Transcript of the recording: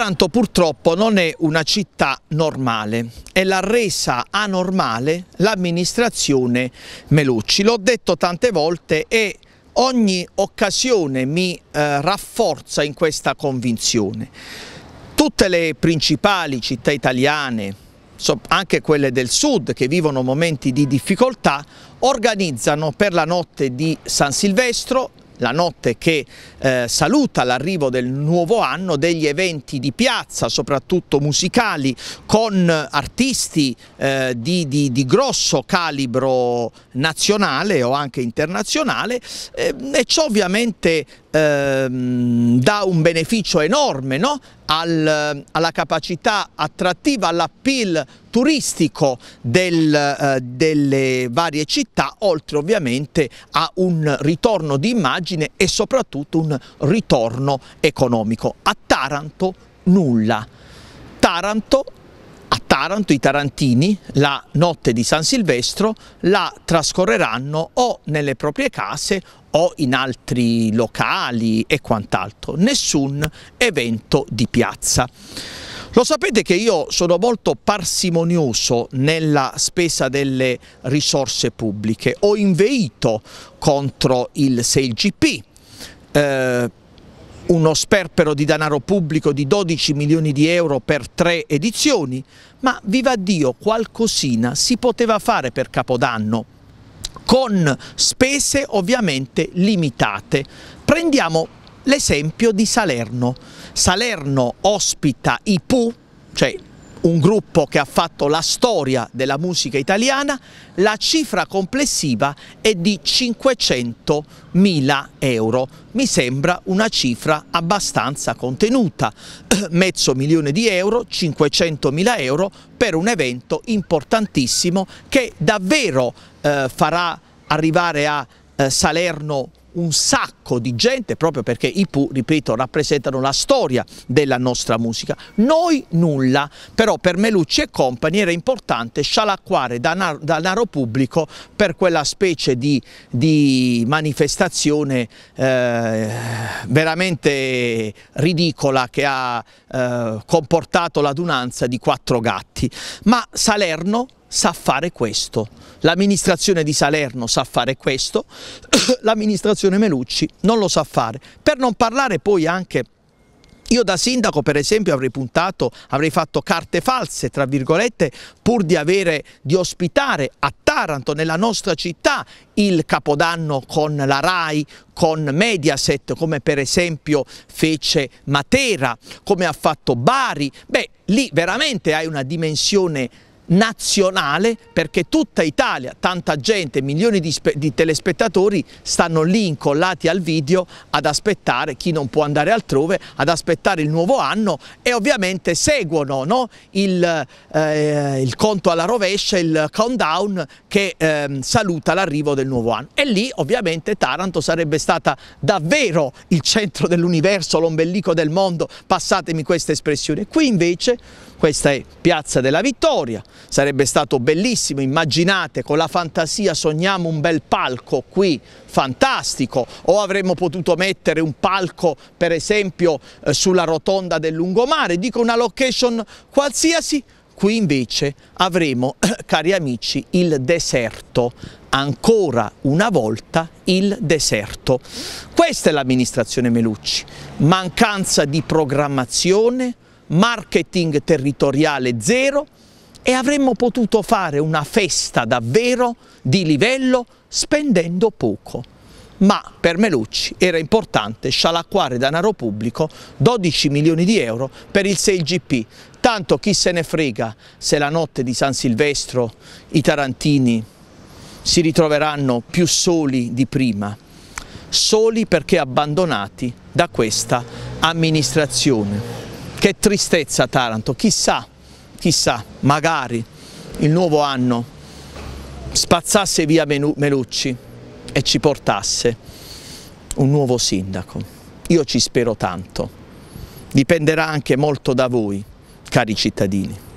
Taranto purtroppo non è una città normale e l'ha resa anormale l'amministrazione Melucci. L'ho detto tante volte e ogni occasione mi eh, rafforza in questa convinzione. Tutte le principali città italiane, anche quelle del sud che vivono momenti di difficoltà, organizzano per la notte di San Silvestro la notte che eh, saluta l'arrivo del nuovo anno, degli eventi di piazza, soprattutto musicali, con artisti eh, di, di, di, grosso calibro nazionale o anche internazionale eh, e ciò ovviamente ehm, dà un beneficio enorme no? Al, alla capacità attrattiva, all'appeal turistico del, eh, delle varie città, oltre ovviamente a un ritorno di immagine e soprattutto un ritorno economico. A Taranto nulla. Taranto Taranto, i tarantini, la notte di San Silvestro la trascorreranno o nelle proprie case o in altri locali e quant'altro, nessun evento di piazza. Lo sapete che io sono molto parsimonioso nella spesa delle risorse pubbliche, ho inveito contro il 6GP, eh, uno sperpero di denaro pubblico di 12 milioni di euro per tre edizioni, ma viva Dio qualcosina si poteva fare per Capodanno, con spese ovviamente limitate. Prendiamo l'esempio di Salerno. Salerno ospita i PU, cioè un gruppo che ha fatto la storia della musica italiana, la cifra complessiva è di 500.000 euro. Mi sembra una cifra abbastanza contenuta, mezzo milione di euro, 500.000 euro per un evento importantissimo che davvero eh, farà arrivare a eh, Salerno un sacco di gente proprio perché i Pooh, ripeto, rappresentano la storia della nostra musica. Noi nulla, però per Melucci e Company era importante scialacquare danaro, pubblico per quella specie di, di manifestazione eh, veramente ridicola che ha eh, comportato l'adunanza di quattro gatti. Ma Salerno sa fare questo L'amministrazione di Salerno sa fare questo, l'amministrazione Melucci non lo sa fare. Per non parlare poi anche io da sindaco per esempio avrei puntato, avrei fatto carte false tra virgolette pur di, avere, di ospitare a Taranto, nella nostra città, il Capodanno con la RAI, con Mediaset, come per esempio fece Matera, come ha fatto Bari. Beh, lì veramente hai una dimensione nazionale perché tutta Italia, tanta gente, milioni di, di, telespettatori stanno lì incollati al video ad aspettare chi non può andare altrove, ad aspettare il nuovo anno e ovviamente seguono no? il, eh, il conto alla rovescia, il countdown che ehm, saluta l'arrivo del nuovo anno e lì ovviamente Taranto sarebbe stata davvero il centro dell'universo, l'ombelico del mondo, passatemi questa espressione. Qui invece questa è Piazza della Vittoria, sarebbe stato bellissimo, immaginate con la fantasia sogniamo un bel palco qui, fantastico, o avremmo potuto mettere un palco per esempio eh, sulla rotonda del lungomare, dico una location qualsiasi, Qui invece avremo, cari amici, il deserto, ancora una volta il deserto. Questa è l'amministrazione Melucci, mancanza di programmazione, marketing territoriale zero e avremmo potuto fare una festa davvero di livello spendendo poco ma per Melucci era importante scialacquare denaro pubblico 12 milioni di euro per il 6GP, tanto chi se ne frega se la notte di San Silvestro i tarantini si ritroveranno più soli di prima, soli perché abbandonati da questa amministrazione. Che tristezza Taranto, chissà, chissà, magari il nuovo anno spazzasse via Melucci e ci portasse un nuovo sindaco. Io ci spero tanto. Dipenderà anche molto da voi, cari cittadini.